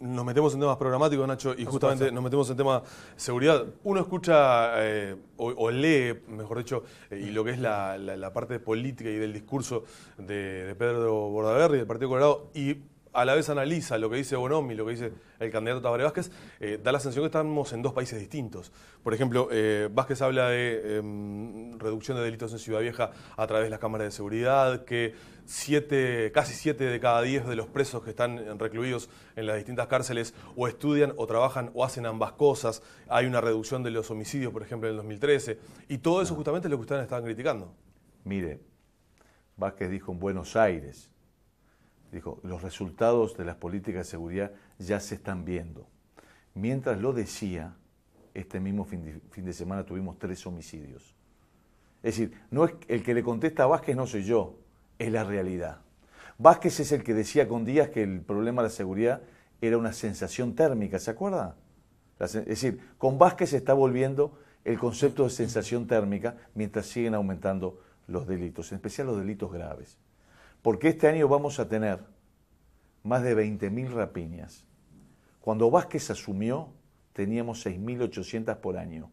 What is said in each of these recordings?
nos metemos en temas programáticos, Nacho, y justamente nos metemos en temas seguridad. Uno escucha eh, o, lee, mejor dicho, eh, y lo que es la, parte política y del discurso de, Pedro Bordaberry, del Partido Colorado, y a la vez analiza lo que dice Bonomi, lo que dice el candidato Tabaré Vázquez, eh, da la sensación que estamos en dos países distintos. Por ejemplo, eh, Vázquez habla de em, reducción de delitos en Ciudad Vieja a través de las cámaras de seguridad, que siete, casi siete de cada diez de los presos que están recluidos en las distintas cárceles o estudian o trabajan o hacen ambas cosas. Hay una reducción de los homicidios, por ejemplo, en el 2013. Y todo eso ah. justamente es lo que ustedes estaban criticando. Mire, Vázquez dijo en Buenos Aires Dijo, los resultados de las políticas de seguridad ya se están viendo. Mientras lo decía, este mismo fin de, semana tuvimos tres homicidios. Es decir, no es, el que le contesta a Vázquez no soy yo, es la realidad. Vázquez es el que decía con Díaz que el problema de la seguridad era una sensación térmica, ¿se acuerda? Es decir, con Vázquez se está volviendo el concepto de sensación térmica mientras siguen aumentando los delitos, en especial los delitos graves. Porque este año vamos a tener más de 20.000 rapiñas. Cuando Vázquez asumió, teníamos 6.800 por año.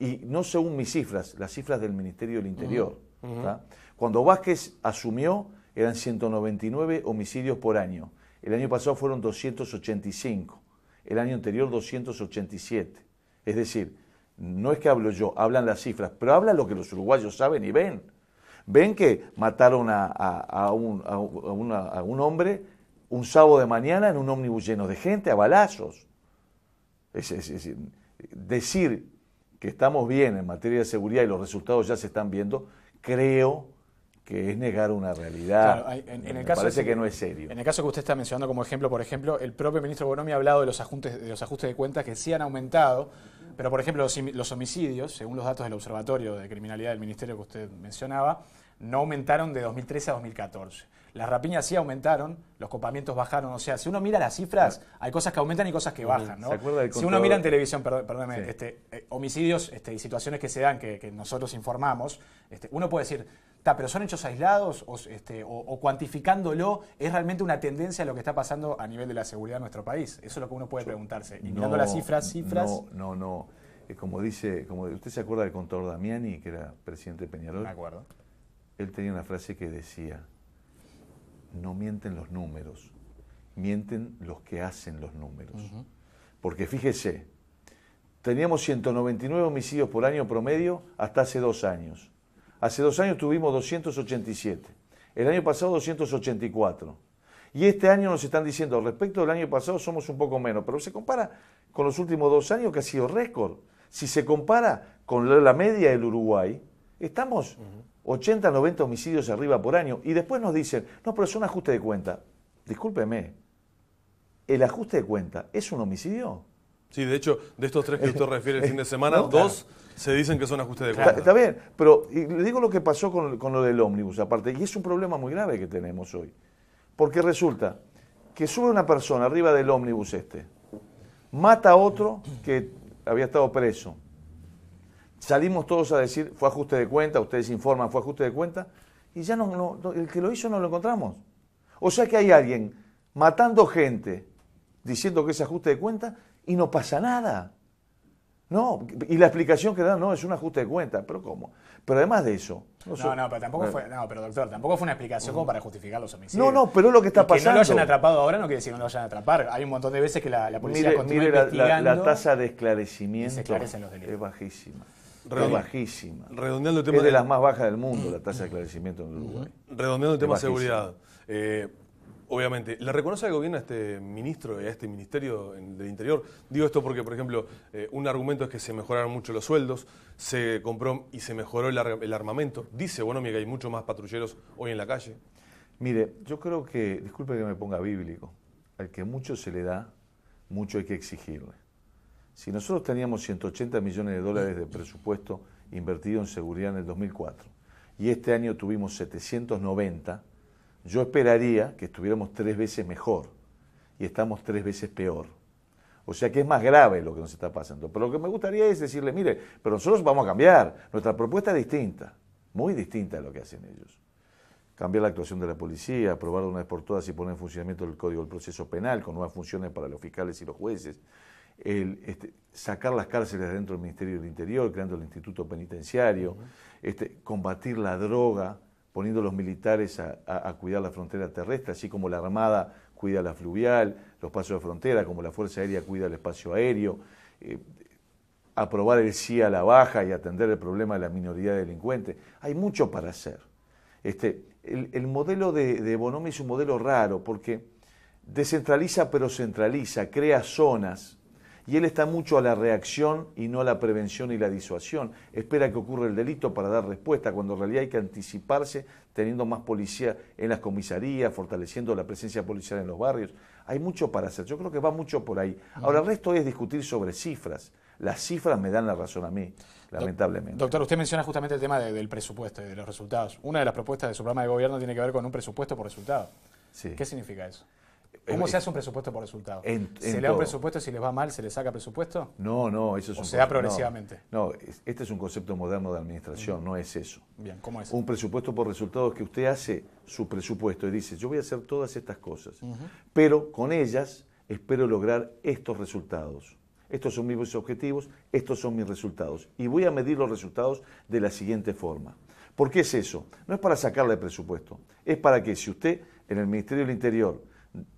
y no según mis cifras, las cifras del Ministerio del Interior. Cuando Vázquez asumió, eran 199 homicidios por año. El año pasado fueron 285. El año anterior, 287. Es decir, no es que hablo yo, hablan las cifras, pero hablan lo que los uruguayos saben y ven. Ven que mataron a, un, hombre un sábado de mañana en un ómnibus lleno de gente, a balazos. Es, decir que estamos bien en materia de seguridad y los resultados ya se están viendo, creo que es negar una realidad. parece que, no es serio. En el caso que usted está mencionando como ejemplo, por ejemplo, el propio ministro Bonomi ha hablado de los ajustes de, los ajustes de cuentas que sí han aumentado pero, por ejemplo, los, homicidios, según los datos del Observatorio de Criminalidad del Ministerio que usted mencionaba, no aumentaron de 2013 a 2014 las rapiñas sí aumentaron, los copamientos bajaron. O sea, si uno mira las cifras, ah. hay cosas que aumentan y cosas que bajan. Si uno mira en televisión, perdóneme, este, eh, homicidios este, y situaciones que se dan, que, nosotros informamos, este, uno puede decir, pero son hechos aislados o, cuantificándolo, es realmente una tendencia a lo que está pasando a nivel de la seguridad de nuestro país. Eso es lo que uno puede preguntarse. Y mirando las cifras, cifras. No, no, no. Eh, como dice, como usted se acuerda del contador Damiani, que era presidente de Peñarol. Me acuerdo. Él tenía una frase que decía: no mienten los números, mienten los que hacen los números. Porque fíjese, teníamos 199 homicidios por año promedio hasta hace dos años. Hace dos años tuvimos 287, el año pasado 284. Y este año nos están diciendo, respecto del año pasado somos un poco menos, pero se compara con los últimos dos años que ha sido récord. Si se compara con la media del Uruguay, estamos 80, 90 homicidios arriba por año, y después nos dicen, no, pero es un ajuste de cuenta. Discúlpeme, ¿el ajuste de cuenta es un homicidio? Sí, de hecho, de estos tres que usted refiere el fin de semana, dos se dicen que son ajustes de cuenta. Está, bien, pero le digo lo que pasó con, con lo del ómnibus aparte, y es un problema muy grave que tenemos hoy. Porque resulta que sube una persona arriba del ómnibus este, mata a otro que había estado preso, Salimos todos a decir, fue ajuste de cuenta, ustedes informan, fue ajuste de cuenta, y ya no, el que lo hizo no lo encontramos. O sea que hay alguien matando gente diciendo que es ajuste de cuenta y no pasa nada. No, y la explicación que dan, no, es un ajuste de cuenta, pero ¿cómo? Pero además de eso... No, no, pero tampoco eh. fue, no, pero doctor, tampoco fue una explicación como para justificar los homicidios. No, no, pero es lo que está y pasando... Que no lo hayan atrapado ahora no quiere decir que no lo hayan atrapado. Hay un montón de veces que la, la policía continúa investigando la, tasa de esclarecimiento es bajísima. es bajísima. Redondeando el tema es de, las más bajas del mundo la tasa de esclarecimiento en Uruguay. Redondeando el tema de seguridad. Eh, Obviamente. ¿le reconoce el gobierno a este ministro y a este ministerio del Interior? Digo esto porque, por ejemplo, eh, un argumento es que se mejoraron mucho los sueldos, se compró y se mejoró el, armamento. Dice bueno, mira, hay muchos más patrulleros hoy en la calle. Mire, yo creo que, disculpe que me ponga bíblico, al que mucho se le da, mucho hay que exigirle. Si nosotros teníamos 180 millones de dólares de presupuesto invertido en seguridad en el 2004 y este año tuvimos 790, yo esperaría que estuviéramos tres veces mejor y estamos tres veces peor. O sea que es más grave lo que nos está pasando. Pero lo que me gustaría es decirle, mire, pero nosotros vamos a cambiar. Nuestra propuesta es distinta, muy distinta a lo que hacen ellos. Cambiar la actuación de la policía, aprobar de una vez por todas y poner en funcionamiento el Código del Proceso Penal con nuevas funciones para los fiscales y los jueces. Este, sacar las cárceles dentro del Ministerio del Interior, creando el Instituto Penitenciario, este, combatir la droga, poniendo los militares a, cuidar la frontera terrestre, así como la Armada cuida la fluvial, los pasos de frontera, como la Fuerza Aérea cuida el espacio aéreo, eh, aprobar el sí a la baja y atender el problema de la minoría delincuente. Hay mucho para hacer. Este, el, modelo de Bonomi es un modelo raro porque descentraliza pero centraliza, crea zonas y él está mucho a la reacción y no a la prevención y la disuasión. Espera que ocurra el delito para dar respuesta, cuando en realidad hay que anticiparse teniendo más policía en las comisarías, fortaleciendo la presencia policial en los barrios. Hay mucho para hacer, yo creo que va mucho por ahí. Ahora, el resto es discutir sobre cifras. Las cifras me dan la razón a mí, lamentablemente. Doctor, usted menciona justamente el tema del presupuesto y de los resultados. Una de las propuestas de su programa de gobierno tiene que ver con un presupuesto por resultado. Sí. ¿Qué significa eso? ¿Cómo eh, se eh, hace un presupuesto por resultados. ¿Se le da un presupuesto y si les va mal, se le saca presupuesto? No, no, eso es ¿O un se da progresivamente? No, este es un concepto moderno de administración, mm. no es eso. Bien, ¿cómo es? Un presupuesto por resultados que usted hace su presupuesto y dice, yo voy a hacer todas estas cosas, pero con ellas espero lograr estos resultados. Estos son mis objetivos, estos son mis resultados. Y voy a medir los resultados de la siguiente forma. ¿Por qué es eso? No es para sacarle presupuesto, es para que si usted en el Ministerio del Interior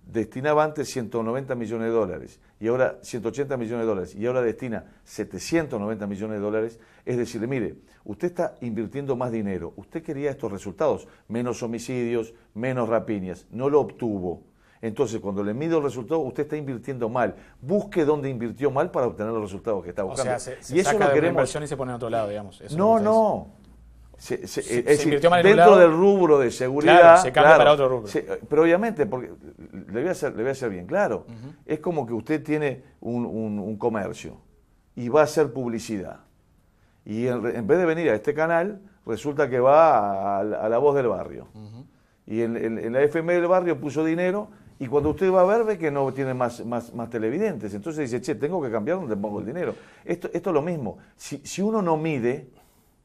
destinaba antes 190 millones de dólares y ahora 180 millones de dólares y ahora destina 790 millones de dólares, es decirle, mire, usted está invirtiendo más dinero, usted quería estos resultados, menos homicidios, menos rapiñas, no lo obtuvo. Entonces, cuando le mido el resultado, usted está invirtiendo mal. Busque dónde invirtió mal para obtener los resultados que está buscando. y eso queremos. inversión y se pone a otro lado, digamos. Eso no, no dentro del rubro de seguridad. Claro, se cambia para otro rubro. pero obviamente, porque le voy a hacer, bien claro, es como que usted tiene un, comercio y va a hacer publicidad. Y en, vez de venir a este canal, resulta que va a, la voz del barrio. Y en, la FM del barrio puso dinero. Y cuando usted va a ver, ve que no tiene más, más, televidentes. Entonces dice, che, tengo que cambiar donde pongo el dinero. Esto, esto es lo mismo. Si, si uno no mide,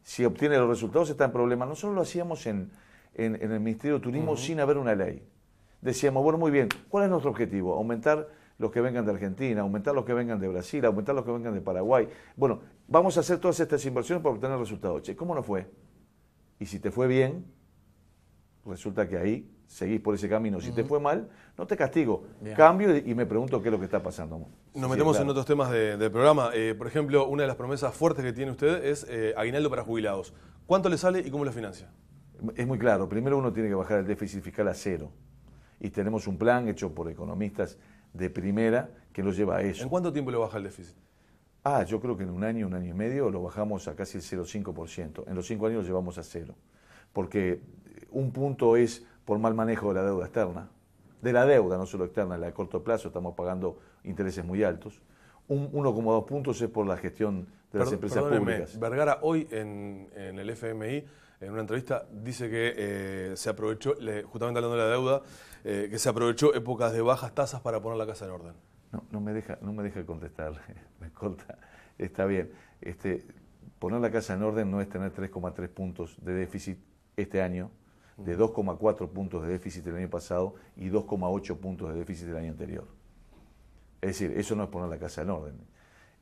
si obtiene los resultados está en problema. Nosotros lo hacíamos en, el Ministerio de Turismo sin haber una ley. Decíamos, bueno, muy bien, ¿cuál es nuestro objetivo? Aumentar los que vengan de Argentina, aumentar los que vengan de Brasil, aumentar los que vengan de Paraguay. Bueno, vamos a hacer todas estas inversiones para obtener resultados. Che, ¿cómo no fue? Y si te fue bien, resulta que ahí seguís por ese camino. Si te fue mal, no te castigo. Cambio y me pregunto qué es lo que está pasando. Nos metemos en otros temas del programa. Eh, por ejemplo, una de las promesas fuertes que tiene usted es eh, aguinaldo para jubilados. ¿Cuánto le sale y cómo lo financia? Es muy claro. Primero uno tiene que bajar el déficit fiscal a cero. Y tenemos un plan hecho por economistas de primera que lo lleva a eso. ¿En cuánto tiempo lo baja el déficit? Ah, yo creo que en un año, un año y medio lo bajamos a casi el 0,5%. En los cinco años lo llevamos a cero. Porque un punto es por mal manejo de la deuda externa, de la deuda, no solo externa, la de corto plazo, estamos pagando intereses muy altos. 1,2 puntos es por la gestión de las empresas públicas. Vergara hoy en, el FMI, en una entrevista, dice que eh, se aprovechó, justamente hablando de la deuda, eh, que se aprovechó épocas de bajas tasas para poner la casa en orden. No, no me deja, no me deja contestar, me corta. Está bien. Este, poner la casa en orden no es tener 3,3 puntos de déficit este año de 2,4 puntos de déficit el año pasado y 2,8 puntos de déficit el año anterior. Es decir, eso no es poner la casa en orden.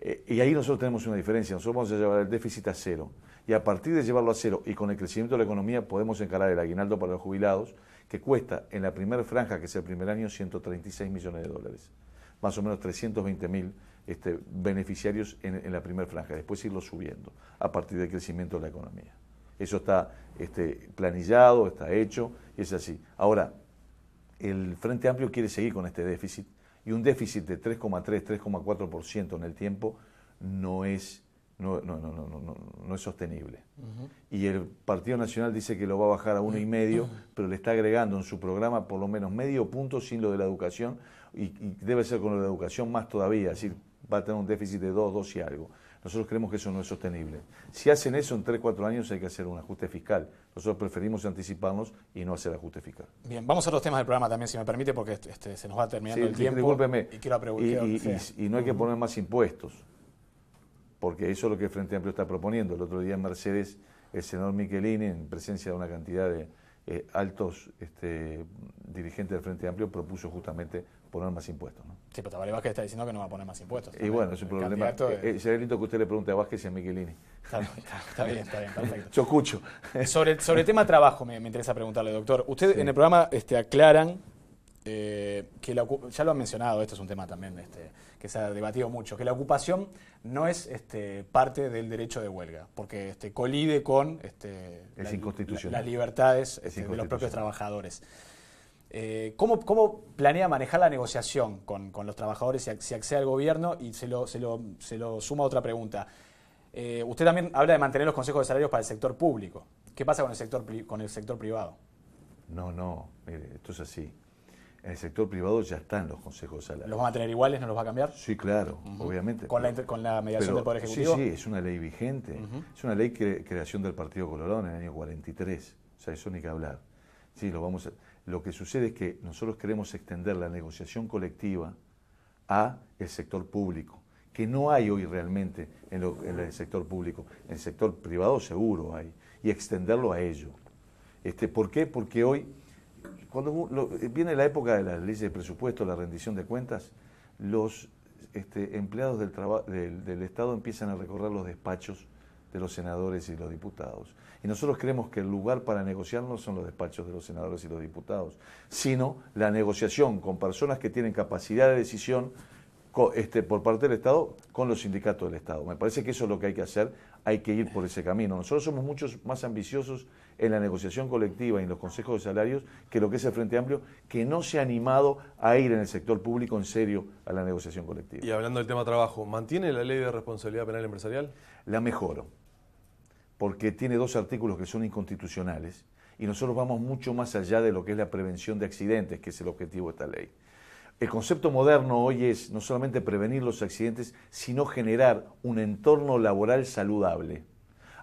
Eh, y ahí nosotros tenemos una diferencia, nosotros vamos a llevar el déficit a cero. Y a partir de llevarlo a cero y con el crecimiento de la economía podemos encarar el aguinaldo para los jubilados, que cuesta en la primera franja, que es el primer año, 136 millones de dólares. Más o menos 320 mil este, beneficiarios en, en la primera franja, después irlo subiendo a partir del crecimiento de la economía. Eso está este, planillado, está hecho y es así. Ahora, el Frente Amplio quiere seguir con este déficit y un déficit de 3,3, 3,4% en el tiempo no es, no, no, no, es sostenible. Y el Partido Nacional dice que lo va a bajar a uno y medio, pero le está agregando en su programa por lo menos medio punto sin lo de la educación y, y debe ser con lo de la educación más todavía, es decir, va a tener un déficit de 2, 2 y algo. Nosotros creemos que eso no es sostenible. Si hacen eso en 3, 4 años hay que hacer un ajuste fiscal. Nosotros preferimos anticiparnos y no hacer ajuste fiscal. Bien, vamos a los temas del programa también, si me permite, porque este, este, se nos va terminando el tiempo. Discúlpeme. Y, no hay que poner más impuestos, porque eso es lo que el Frente Amplio está proponiendo. El otro día en Mercedes, el senador Michelini, en presencia de una cantidad de eh, altos este, dirigentes del Frente Amplio, propuso justamente poner más impuestos. ¿no? Sí, pero Tabaré Vázquez está diciendo que no va a poner más impuestos. Y bueno, es un problema. De... Eh, eh, sería lindo que usted le pregunte a Vázquez y a Michelini. Está, está, bien, está bien, perfecto. Yo escucho. Sobre, el tema trabajo me, me interesa preguntarle, doctor. Usted en el programa este, aclaran eh, que la, ya lo han mencionado, esto es un tema también este, que se ha debatido mucho, que la ocupación no es este, parte del derecho de huelga, porque este, colide con este, las libertades de los propios trabajadores. Eh, ¿cómo, planea manejar la negociación con, los trabajadores si, accede al gobierno? Y se lo, se lo, suma otra pregunta. Eh, usted también habla de mantener los consejos de salarios para el sector público. ¿Qué pasa con el sector, con el sector privado? No, no, esto es así. En el sector privado ya están los consejos de salarios. ¿Los van a tener iguales? ¿No los va a cambiar? Sí, claro, obviamente. ¿Con la, mediación del Poder Ejecutivo? Sí, sí, es una ley vigente. Es una ley creación del Partido Colorado en el año 43. O sea, eso ni que hablar. Sí, lo vamos a lo que sucede es que nosotros queremos extender la negociación colectiva a el sector público, que no hay hoy realmente en, el sector público. En el sector privado seguro hay, y extenderlo a ello. Este, ¿Por qué? Porque hoy, cuando viene la época de las leyes de presupuesto, la rendición de cuentas, los este, empleados del, del Estado empiezan a recorrer los despachos de los senadores y los diputados. Y nosotros creemos que el lugar para negociar no son los despachos de los senadores y los diputados, sino la negociación con personas que tienen capacidad de decisión este, por parte del Estado con los sindicatos del Estado. Me parece que eso es lo que hay que hacer, hay que ir por ese camino. Nosotros somos muchos más ambiciosos en la negociación colectiva y en los consejos de salarios que lo que es el Frente Amplio, que no se ha animado a ir en el sector público en serio a la negociación colectiva. Y hablando del tema trabajo, ¿mantiene la ley de responsabilidad penal empresarial? La mejoro porque tiene dos artículos que son inconstitucionales y nosotros vamos mucho más allá de lo que es la prevención de accidentes, que es el objetivo de esta ley. El concepto moderno hoy es no solamente prevenir los accidentes, sino generar un entorno laboral saludable.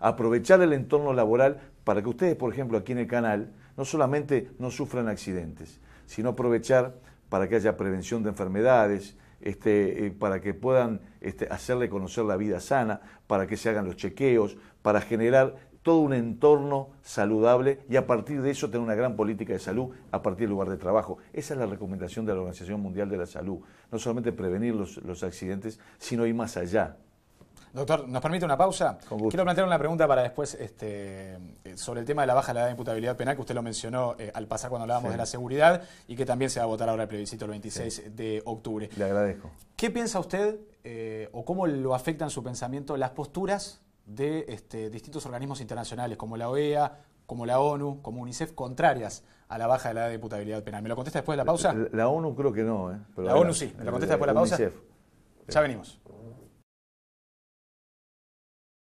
Aprovechar el entorno laboral para que ustedes, por ejemplo, aquí en el canal, no solamente no sufran accidentes, sino aprovechar para que haya prevención de enfermedades, este, eh, para que puedan este, hacerle conocer la vida sana, para que se hagan los chequeos, para generar todo un entorno saludable y a partir de eso tener una gran política de salud a partir del lugar de trabajo. Esa es la recomendación de la Organización Mundial de la Salud. No solamente prevenir los accidentes, sino ir más allá. Doctor, ¿nos permite una pausa? Quiero plantear una pregunta para después este, eh, sobre el tema de la baja de la edad de imputabilidad penal, que usted lo mencionó eh, al pasar cuando hablábamos de la seguridad y que también se va a votar ahora el plebiscito el 26 de octubre. Le agradezco. ¿Qué piensa usted eh, o cómo lo afectan su pensamiento las posturas de este, distintos organismos internacionales como la OEA, como la ONU, como UNICEF, contrarias a la baja de la edad de imputabilidad penal? ¿Me lo contesta después de la pausa? La, ONU creo que no, ¿eh? la, ONU sí, me lo contesta después de la pausa. Ya venimos.